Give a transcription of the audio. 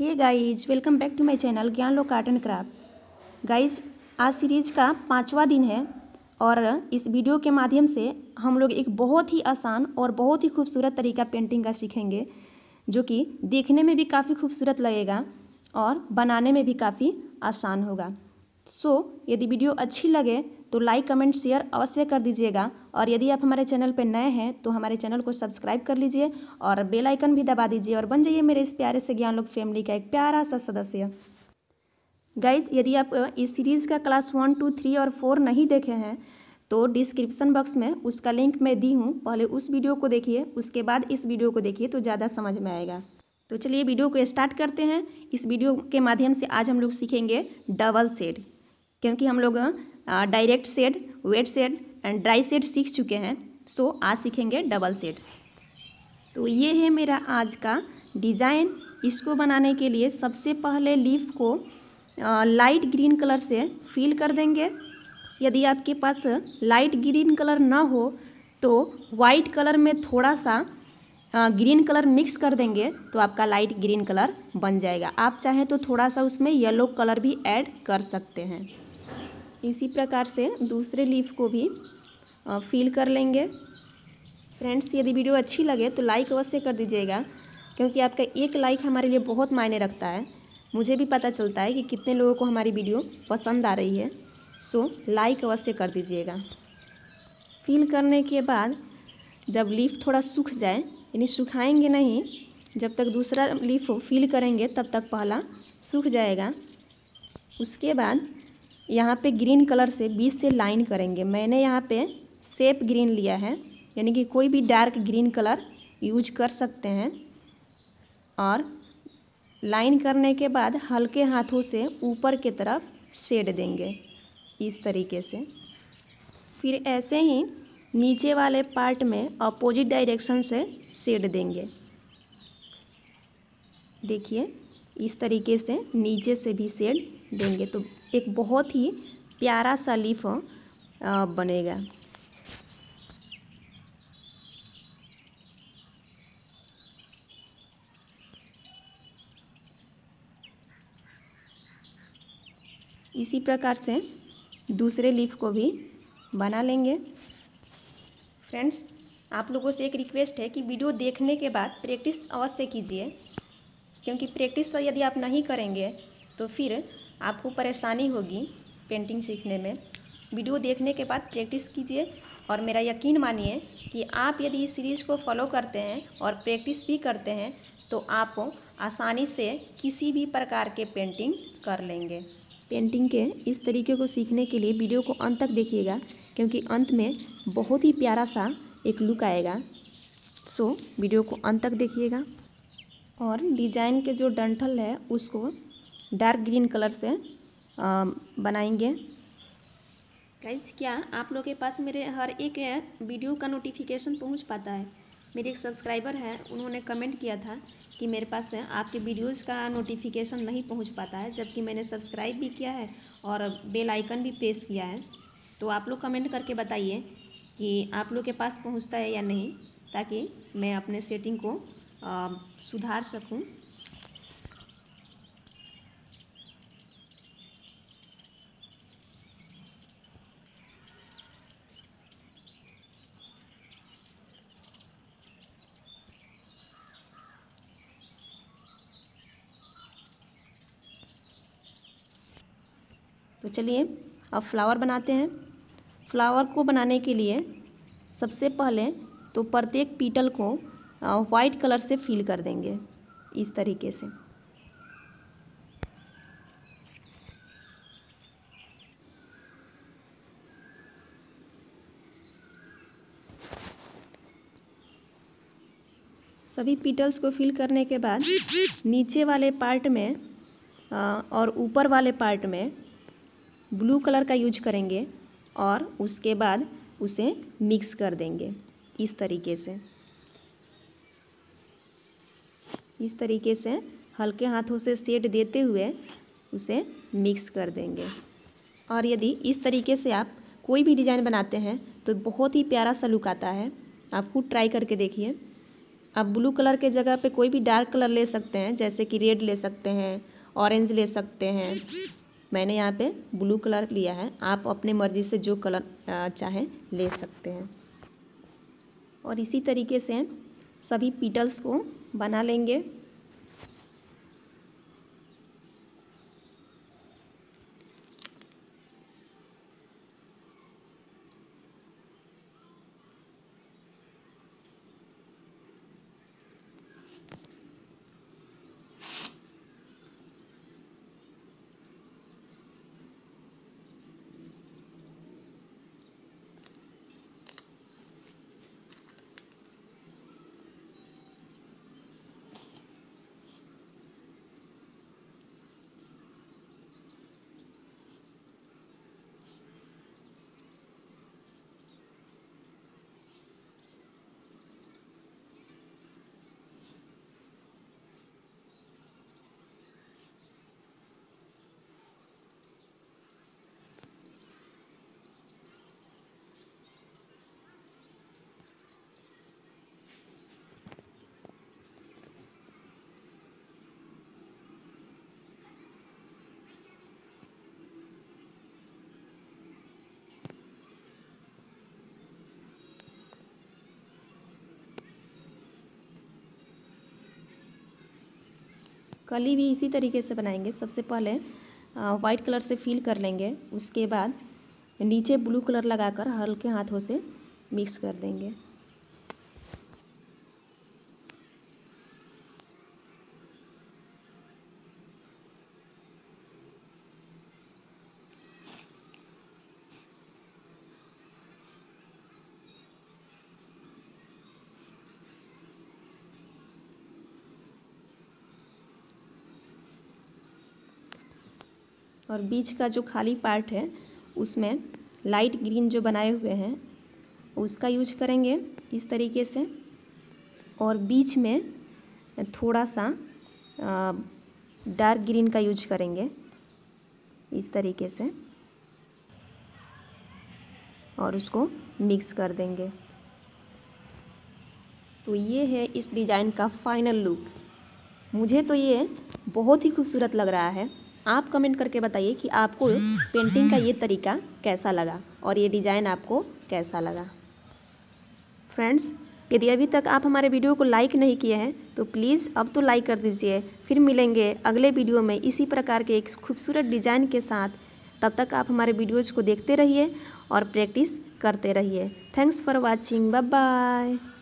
ये guys welcome back to my channel Gyan Lok art and craft guys आज series का पांचवा दिन है और इस वीडियो के माध्यम से हम लोग एक बहुत ही आसान और बहुत ही खूबसूरत तरीका पेंटिंग का सीखेंगे जो कि देखने में भी काफ़ी खूबसूरत लगेगा और बनाने में भी काफ़ी आसान होगा सो so, यदि वीडियो अच्छी लगे तो लाइक कमेंट शेयर अवश्य कर दीजिएगा और यदि आप हमारे चैनल पर नए हैं तो हमारे चैनल को सब्सक्राइब कर लीजिए और बेल आइकन भी दबा दीजिए और बन जाइए मेरे इस प्यारे से ज्ञान लोग फैमिली का एक प्यारा सा सदस्य गाइज यदि आप इस सीरीज़ का क्लास वन टू थ्री और फोर नहीं देखे हैं तो डिस्क्रिप्शन बॉक्स में उसका लिंक मैं दी हूँ पहले उस वीडियो को देखिए उसके बाद इस वीडियो को देखिए तो ज़्यादा समझ में आएगा तो चलिए वीडियो को स्टार्ट करते हैं इस वीडियो के माध्यम से आज हम लोग सीखेंगे डबल सेड क्योंकि हम लोग direct shade wet shade and dry shade सीख चुके हैं सो आज सीखेंगे डबल सेड तो ये है मेरा आज का डिज़ाइन इसको बनाने के लिए सबसे पहले लीफ को लाइट ग्रीन कलर से फिल कर देंगे यदि आपके पास लाइट ग्रीन कलर ना हो तो वाइट कलर में थोड़ा सा ग्रीन कलर मिक्स कर देंगे तो आपका लाइट ग्रीन कलर बन जाएगा आप चाहें तो थोड़ा सा उसमें येलो कलर भी ऐड कर सकते हैं इसी प्रकार से दूसरे लीफ को भी फील कर लेंगे फ्रेंड्स यदि वीडियो अच्छी लगे तो लाइक अवश्य कर दीजिएगा क्योंकि आपका एक लाइक हमारे लिए बहुत मायने रखता है मुझे भी पता चलता है कि कितने लोगों को हमारी वीडियो पसंद आ रही है सो लाइक अवश्य कर दीजिएगा फील करने के बाद जब लीफ थोड़ा सूख जाए यानी सुखाएंगे नहीं जब तक दूसरा लीफ फील करेंगे तब तक पहला सूख जाएगा उसके बाद यहाँ पे ग्रीन कलर से बीच से लाइन करेंगे मैंने यहाँ पे सेप ग्रीन लिया है यानी कि कोई भी डार्क ग्रीन कलर यूज कर सकते हैं और लाइन करने के बाद हल्के हाथों से ऊपर की तरफ शेड देंगे इस तरीके से फिर ऐसे ही नीचे वाले पार्ट में अपोजिट डायरेक्शन से शेड देंगे देखिए इस तरीके से नीचे से भी शेड देंगे तो एक बहुत ही प्यारा सा लीफ बनेगा इसी प्रकार से दूसरे लीफ को भी बना लेंगे फ्रेंड्स आप लोगों से एक रिक्वेस्ट है कि वीडियो देखने के बाद प्रैक्टिस अवश्य कीजिए क्योंकि प्रैक्टिस तो यदि आप नहीं करेंगे तो फिर आपको परेशानी होगी पेंटिंग सीखने में वीडियो देखने के बाद प्रैक्टिस कीजिए और मेरा यकीन मानिए कि आप यदि इस सीरीज़ को फॉलो करते हैं और प्रैक्टिस भी करते हैं तो आप आसानी से किसी भी प्रकार के पेंटिंग कर लेंगे पेंटिंग के इस तरीके को सीखने के लिए वीडियो को अंत तक देखिएगा क्योंकि अंत में बहुत ही प्यारा सा एक लुक आएगा सो वीडियो को अंत तक देखिएगा और डिजाइन के जो डंठल है उसको डार्क ग्रीन कलर से बनाएंगे गाइस क्या आप लोग के पास मेरे हर एक वीडियो का नोटिफिकेशन पहुंच पाता है मेरे एक सब्सक्राइबर हैं उन्होंने कमेंट किया था कि मेरे पास आपके वीडियोस का नोटिफिकेशन नहीं पहुंच पाता है जबकि मैंने सब्सक्राइब भी किया है और बेल आइकन भी प्रेस किया है तो आप लोग कमेंट करके बताइए कि आप लोग के पास पहुँचता है या नहीं ताकि मैं अपने सेटिंग को आ, सुधार सकूँ तो चलिए अब फ्लावर बनाते हैं फ्लावर को बनाने के लिए सबसे पहले तो प्रत्येक पीटल को वाइट कलर से फिल कर देंगे इस तरीके से सभी पीटल्स को फिल करने के बाद नीचे वाले पार्ट में और ऊपर वाले पार्ट में ब्लू कलर का यूज करेंगे और उसके बाद उसे मिक्स कर देंगे इस तरीके से इस तरीके से हल्के हाथों से सेट देते हुए उसे मिक्स कर देंगे और यदि इस तरीके से आप कोई भी डिज़ाइन बनाते हैं तो बहुत ही प्यारा सा लुक आता है आप खुद ट्राई करके देखिए आप ब्लू कलर के जगह पे कोई भी डार्क कलर ले सकते हैं जैसे कि रेड ले सकते हैं ऑरेंज ले सकते हैं मैंने यहाँ पे ब्लू कलर लिया है आप अपने मर्ज़ी से जो कलर चाहें ले सकते हैं और इसी तरीके से सभी पीटल्स को बना लेंगे कली भी इसी तरीके से बनाएंगे सबसे पहले वाइट कलर से फिल कर लेंगे उसके बाद नीचे ब्लू कलर लगाकर हल्के हाथों से मिक्स कर देंगे और बीच का जो खाली पार्ट है उसमें लाइट ग्रीन जो बनाए हुए हैं उसका यूज करेंगे इस तरीके से और बीच में थोड़ा सा डार्क ग्रीन का यूज करेंगे इस तरीके से और उसको मिक्स कर देंगे तो ये है इस डिज़ाइन का फाइनल लुक मुझे तो ये बहुत ही खूबसूरत लग रहा है आप कमेंट करके बताइए कि आपको पेंटिंग का ये तरीका कैसा लगा और ये डिज़ाइन आपको कैसा लगा फ्रेंड्स यदि अभी तक आप हमारे वीडियो को लाइक नहीं किए हैं तो प्लीज़ अब तो लाइक कर दीजिए फिर मिलेंगे अगले वीडियो में इसी प्रकार के एक खूबसूरत डिज़ाइन के साथ तब तक आप हमारे वीडियोज़ को देखते रहिए और प्रैक्टिस करते रहिए thanks for watching bye bye